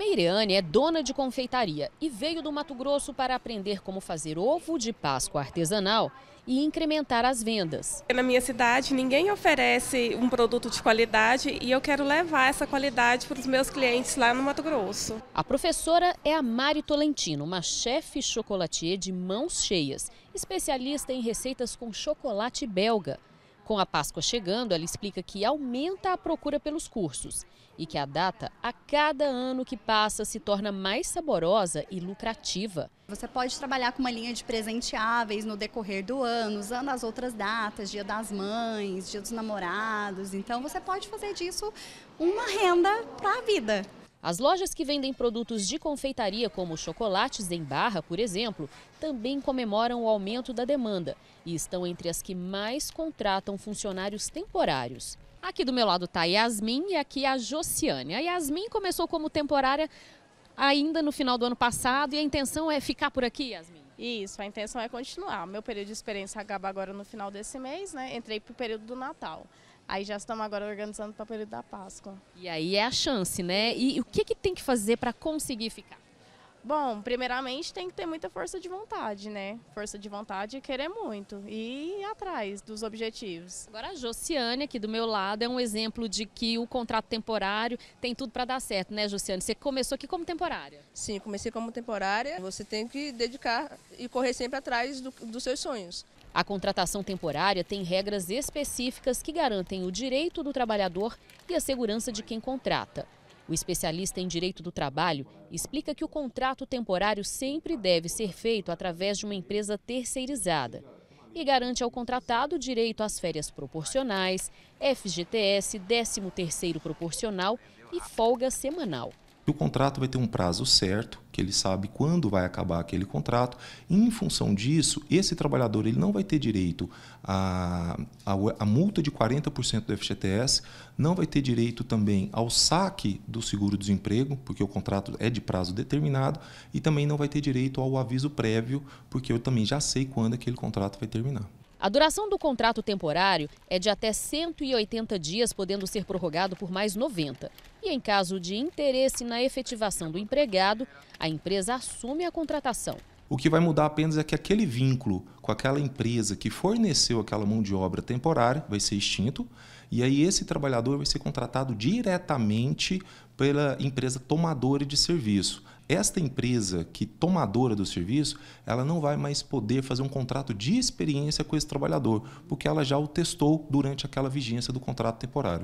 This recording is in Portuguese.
Meireane é dona de confeitaria e veio do Mato Grosso para aprender como fazer ovo de Páscoa artesanal e incrementar as vendas. Na minha cidade, ninguém oferece um produto de qualidade e eu quero levar essa qualidade para os meus clientes lá no Mato Grosso. A professora é a Mari Tolentino, uma chefe chocolatier de mãos cheias, especialista em receitas com chocolate belga. Com a Páscoa chegando, ela explica que aumenta a procura pelos cursos e que a data, a cada ano que passa, se torna mais saborosa e lucrativa. Você pode trabalhar com uma linha de presenteáveis no decorrer do ano, usando as outras datas, Dia das Mães, Dia dos Namorados. Então, você pode fazer disso uma renda para a vida. As lojas que vendem produtos de confeitaria, como chocolates em barra, por exemplo, também comemoram o aumento da demanda e estão entre as que mais contratam funcionários temporários. Aqui do meu lado está a Yasmin e aqui a Josiane. A Yasmin começou como temporária ainda no final do ano passado e a intenção é ficar por aqui, Yasmin? Isso, a intenção é continuar. Meu período de experiência acaba agora no final desse mês, né? Entrei para o período do Natal. Aí já estamos agora organizando para o período da Páscoa. E aí é a chance, né? E o que, que tem que fazer para conseguir ficar? Bom, primeiramente tem que ter muita força de vontade, né? Força de vontade e querer muito. E ir atrás dos objetivos. Agora a Josiane, aqui do meu lado, é um exemplo de que o contrato temporário tem tudo para dar certo, né, Josiane? Você começou aqui como temporária. Sim, comecei como temporária. Você tem que dedicar e correr sempre atrás do, dos seus sonhos. A contratação temporária tem regras específicas que garantem o direito do trabalhador e a segurança de quem contrata. O especialista em direito do trabalho explica que o contrato temporário sempre deve ser feito através de uma empresa terceirizada e garante ao contratado o direito às férias proporcionais, FGTS, 13º proporcional e folga semanal o contrato vai ter um prazo certo, que ele sabe quando vai acabar aquele contrato. E, em função disso, esse trabalhador ele não vai ter direito à a, a, a, multa de 40% do FGTS, não vai ter direito também ao saque do seguro-desemprego, porque o contrato é de prazo determinado, e também não vai ter direito ao aviso prévio, porque eu também já sei quando aquele contrato vai terminar. A duração do contrato temporário é de até 180 dias, podendo ser prorrogado por mais 90. E em caso de interesse na efetivação do empregado, a empresa assume a contratação. O que vai mudar apenas é que aquele vínculo com aquela empresa que forneceu aquela mão de obra temporária vai ser extinto, e aí esse trabalhador vai ser contratado diretamente pela empresa tomadora de serviço. Esta empresa que tomadora do serviço, ela não vai mais poder fazer um contrato de experiência com esse trabalhador, porque ela já o testou durante aquela vigência do contrato temporário.